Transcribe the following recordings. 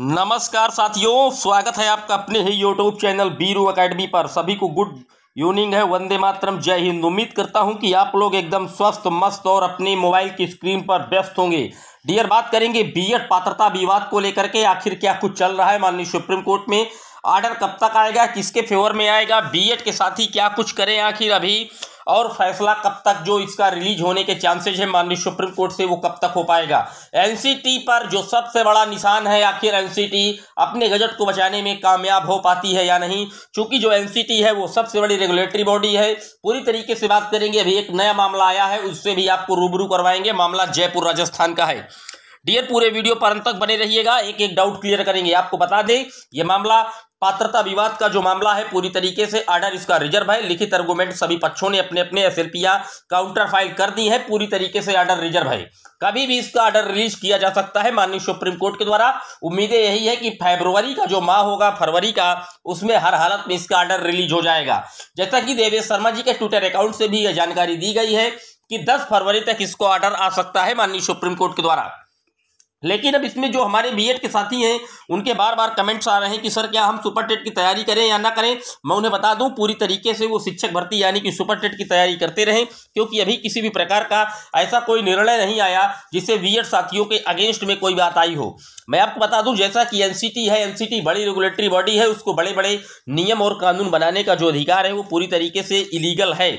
नमस्कार साथियों स्वागत है आपका अपने ही यूट्यूब चैनल बीरू एकेडमी पर सभी को गुड यूनिंग है वंदे मातरम जय हिंद उम्मीद करता हूं कि आप लोग एकदम स्वस्थ मस्त और अपने मोबाइल की स्क्रीन पर व्यस्त होंगे डियर बात करेंगे बीएड पात्रता विवाद को लेकर के आखिर क्या कुछ चल रहा है माननीय सुप्रीम कोर्ट में आर्डर कब तक आएगा किसके फेवर में आएगा बी के साथ ही क्या कुछ करें आखिर अभी और फैसला कब तक जो इसका रिलीज होने के चांसेज है माननीय सुप्रीम कोर्ट से वो कब तक हो पाएगा एनसीटी पर जो सबसे बड़ा निशान है आखिर एनसीटी अपने गजट को बचाने में कामयाब हो पाती है या नहीं चूंकि जो एनसीटी है वो सबसे बड़ी रेगुलेटरी बॉडी है पूरी तरीके से बात करेंगे अभी एक नया मामला आया है उससे भी आपको रूबरू करवाएंगे मामला जयपुर राजस्थान का है डियर पूरे वीडियो पर अंत तक बने रहिएगा एक एक डाउट क्लियर करेंगे आपको बता दें ये मामला पात्रता विवाद का जो मामला है पूरी तरीके से आर्डर इसका रिजर्व है लिखित आर्गूमेंट सभी पक्षों ने अपने अपने एस काउंटर फाइल कर दी है पूरी तरीके से आर्डर रिजर्व है कभी भी इसका आर्डर रिलीज किया जा सकता है माननीय सुप्रीम कोर्ट के द्वारा उम्मीदें यही है कि फरवरी का जो माह होगा फरवरी का उसमें हर हालत में इसका आर्डर रिलीज हो जाएगा जैसा कि देवेश शर्मा जी के ट्विटर अकाउंट से भी यह जानकारी दी गई है कि दस फरवरी तक इसको आर्डर आ सकता है माननीय सुप्रीम कोर्ट के द्वारा लेकिन अब इसमें जो हमारे बीएड के साथी हैं उनके बार बार कमेंट्स आ रहे हैं कि सर क्या हम सुपर टेट की तैयारी करें या ना करें मैं उन्हें बता दूं पूरी तरीके से वो शिक्षक भर्ती यानी कि सुपर टेट की तैयारी करते रहें क्योंकि अभी किसी भी प्रकार का ऐसा कोई निर्णय नहीं आया जिससे बीएड साथियों के अगेंस्ट में कोई बात आई हो मैं आपको बता दूँ जैसा कि एन है एन बड़ी रेगुलेटरी बॉडी है उसको बड़े बड़े नियम और कानून बनाने का जो अधिकार है वो पूरी तरीके से इलीगल है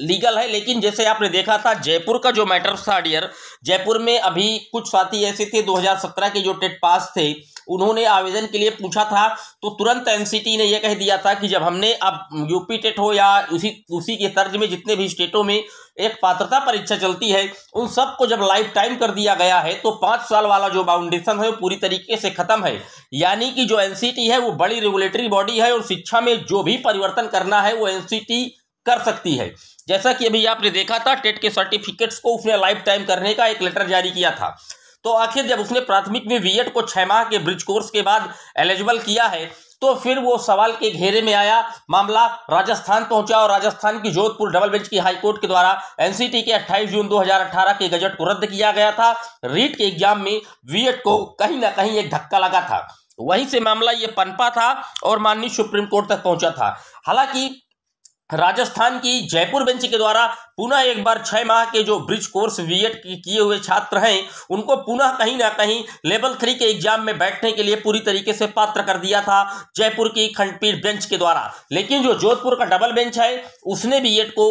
लीगल है लेकिन जैसे आपने देखा था जयपुर का जो मैटर था डियर जयपुर में अभी कुछ साथी ऐसे थे 2017 के जो टेट पास थे उन्होंने आवेदन के लिए पूछा था तो तुरंत एनसीटी ने यह कह दिया था कि जब हमने अब यूपी टेट हो या उसी उसी के तर्ज में जितने भी स्टेटों में एक पात्रता परीक्षा चलती है उन सबको जब लाइफ टाइम कर दिया गया है तो पाँच साल वाला जो बाउंडेशन है वो पूरी तरीके से खत्म है यानी कि जो एनसीटी है वो बड़ी रेगुलेटरी बॉडी है और शिक्षा में जो भी परिवर्तन करना है वो एनसीटी कर सकती है जैसा कि अभी आपने देखा था टेट के सर्टिफिकेट्स को उसने लाइफ टाइम करने का एक लेटर जारी किया था तो आखिर जब उसने प्राथमिक में बी को छः माह के ब्रिज कोर्स के बाद एलिजिबल किया है तो फिर वो सवाल के घेरे में आया मामला राजस्थान पहुंचा और राजस्थान की जोधपुर डबल बेंच की हाई कोर्ट के द्वारा एनसीटी के 28 जून 2018 के गजट को रद्द किया गया था रीट के एग्जाम में वीएड को कहीं ना कहीं एक धक्का लगा था वहीं से मामला ये पनपा था और माननीय सुप्रीम कोर्ट तक पहुंचा था हालांकि राजस्थान की जयपुर बेंच के द्वारा पुनः एक बार छः माह के जो ब्रिज कोर्स बीएड किए हुए छात्र हैं उनको पुनः कहीं ना कहीं लेवल थ्री के एग्जाम में बैठने के लिए पूरी तरीके से पात्र कर दिया था जयपुर की खंडपीठ बेंच के द्वारा लेकिन जो जोधपुर का डबल बेंच है उसने एड को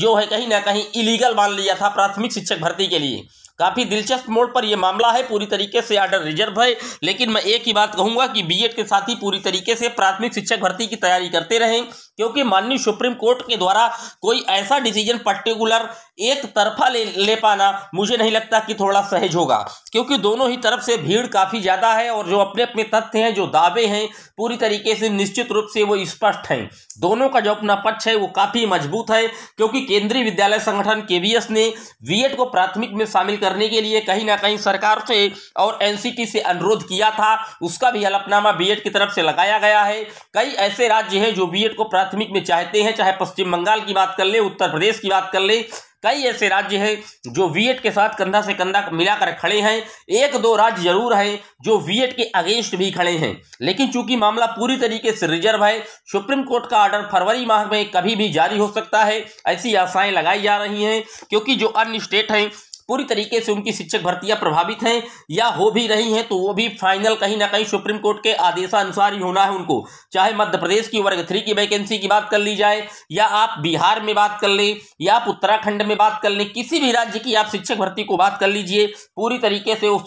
जो है कहीं ना कहीं इलीगल मान लिया था प्राथमिक शिक्षक भर्ती के लिए काफ़ी दिलचस्प मोड़ पर यह मामला है पूरी तरीके से आर्डर रिजर्व है लेकिन मैं एक ही बात कहूंगा कि बीएड के साथ ही पूरी तरीके से प्राथमिक शिक्षक भर्ती की तैयारी करते रहें क्योंकि माननीय सुप्रीम कोर्ट के द्वारा कोई ऐसा डिसीजन पर्टिकुलर एक तरफा ले ले पाना मुझे नहीं लगता कि थोड़ा सहज होगा क्योंकि दोनों ही तरफ से भीड़ काफ़ी ज़्यादा है और जो अपने अपने तथ्य हैं जो दावे हैं पूरी तरीके से निश्चित रूप से वो स्पष्ट हैं दोनों का जो अपना पक्ष है वो काफ़ी मजबूत है क्योंकि केंद्रीय विद्यालय संगठन के ने वीएड को प्राथमिक में शामिल करने के लिए कहीं ना कहीं सरकार से और एन से अनुरोध किया था उसका भी हलफनामा बी की तरफ से लगाया गया है कई ऐसे राज्य हैं जो बी को प्राथमिक में चाहते हैं चाहे पश्चिम बंगाल की बात कर ले उत्तर प्रदेश की बात कर ले कई ऐसे राज्य हैं जो वी के साथ कंधा से कंधा मिलाकर खड़े हैं एक दो राज्य जरूर हैं जो वी के अगेंस्ट भी खड़े हैं लेकिन चूंकि मामला पूरी तरीके से रिजर्व है सुप्रीम कोर्ट का ऑर्डर फरवरी माह में कभी भी जारी हो सकता है ऐसी आशाएं लगाई जा रही हैं क्योंकि जो अन्य स्टेट हैं पूरी तरीके से उनकी शिक्षक भर्तियां प्रभावित हैं या हो भी रही हैं तो वो भी फाइनल कहीं ना कहीं सुप्रीम कोर्ट के आदेशानुसार ही होना है उनको चाहे मध्य प्रदेश की वर्ग थ्री की वैकेंसी की बात कर ली जाए या आप बिहार में बात कर लें या आप उत्तराखंड में बात कर लें किसी भी राज्य की आप शिक्षक भर्ती को बात कर लीजिए पूरी तरीके से वो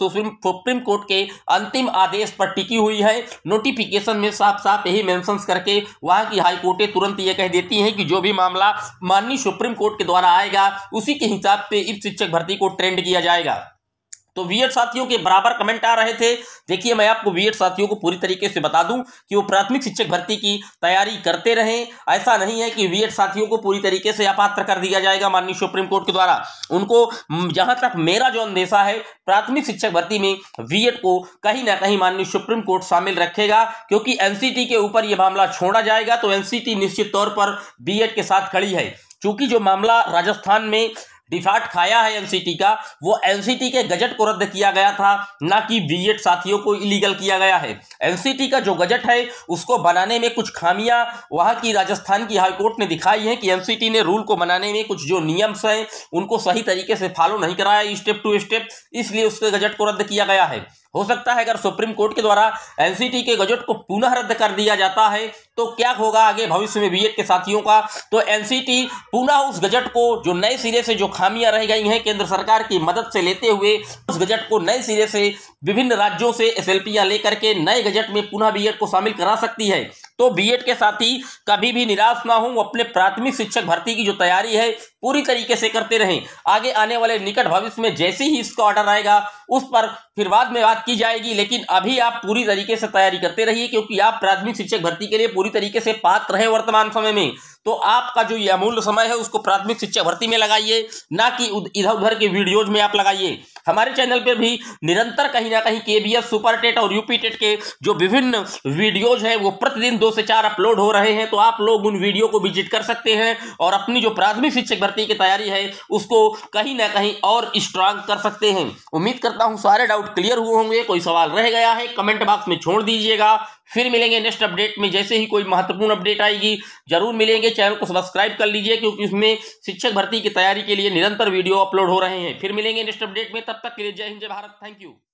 सुप्रीम कोर्ट के अंतिम आदेश पर टिकी हुई है नोटिफिकेशन में साफ साफ यही मेंशंस करके वहाँ की हाईकोर्टें तुरंत ये कह देती हैं कि जो भी मामला माननीय सुप्रीम कोर्ट के द्वारा आएगा उसी के हिसाब से इस शिक्षक भर्ती को ट्रेंड किया जाएगा तो वीएड साथियों के बराबर कमेंट आ रहे थे देखिए मैं आपको वीएड साथियों को पूरी तरीके से बता दूं कि वो प्राथमिक शिक्षक भर्ती की तैयारी करते रहें ऐसा नहीं है कि वीएड साथियों को पूरी तरीके से अपात्र कर दिया जाएगा माननीय सुप्रीम कोर्ट के द्वारा उनको जहां तक मेरा जो अंदेशा है प्राथमिक शिक्षक भर्ती में वी को कहीं ना कहीं माननीय सुप्रीम कोर्ट शामिल रखेगा क्योंकि एन के ऊपर यह मामला छोड़ा जाएगा तो एन निश्चित तौर पर बी के साथ खड़ी है चूंकि जो मामला राजस्थान में डिफॉल्ट खाया है एनसीटी का वो एनसीटी के गजट को रद्द किया गया था ना कि बीएड साथियों को इलीगल किया गया है एनसीटी का जो गजट है उसको बनाने में कुछ खामियां वहां की राजस्थान की हाईकोर्ट ने दिखाई है कि एनसीटी ने रूल को बनाने में कुछ जो नियम्स हैं उनको सही तरीके से फॉलो नहीं कराया स्टेप टू स्टेप इसलिए उसके गजट को रद्द किया गया है हो सकता है अगर सुप्रीम कोर्ट के द्वारा एनसीटी के गजट को पुनः रद्द कर दिया जाता है तो क्या होगा आगे भविष्य में बीएड के साथियों का तो एनसीटी पुनः उस गजट को जो नए सिरे से जो खामियां रह गई हैं केंद्र सरकार की मदद से लेते हुए उस गजट को नए सिरे से विभिन्न राज्यों से एस लेकर के नए गजट में पुनः बी को शामिल करा सकती है तो बीएड के साथ ही कभी भी निराश ना हो अपने प्राथमिक शिक्षक भर्ती की जो तैयारी है पूरी तरीके से करते रहें आगे आने वाले निकट भविष्य में जैसे ही इसका ऑर्डर आएगा उस पर फिर बाद में बात की जाएगी लेकिन अभी आप पूरी तरीके से तैयारी करते रहिए क्योंकि आप प्राथमिक शिक्षक भर्ती के लिए पूरी तरीके से पात्र हैं वर्तमान समय में तो आपका जो ये अमूल्य समय है उसको प्राथमिक शिक्षक भर्ती में लगाइए ना कि इधर उधर के वीडियोज में आप लगाइए हमारे चैनल पर भी निरंतर कहीं ना कहीं के बी एस सुपर टेट और यूपी टेट के जो विभिन्न वीडियोज हैं वो प्रतिदिन दो से चार अपलोड हो रहे हैं तो आप लोग उन वीडियो को विजिट कर सकते हैं और अपनी जो प्राथमिक शिक्षक भर्ती की तैयारी है उसको कहीं ना कहीं और स्ट्रांग कर सकते हैं उम्मीद करता हूँ सारे डाउट क्लियर हुए होंगे कोई सवाल रह गया है कमेंट बॉक्स में छोड़ दीजिएगा फिर मिलेंगे नेक्स्ट अपडेट में जैसे ही कोई महत्वपूर्ण अपडेट आएगी जरूर मिलेंगे चैनल को सब्सक्राइब कर लीजिए क्योंकि उसमें शिक्षक भर्ती की तैयारी के लिए निरंतर वीडियो अपलोड हो रहे हैं फिर मिलेंगे नेक्स्ट अपडेट में तब तक के लिए जय हिंद जय भारत थैंक यू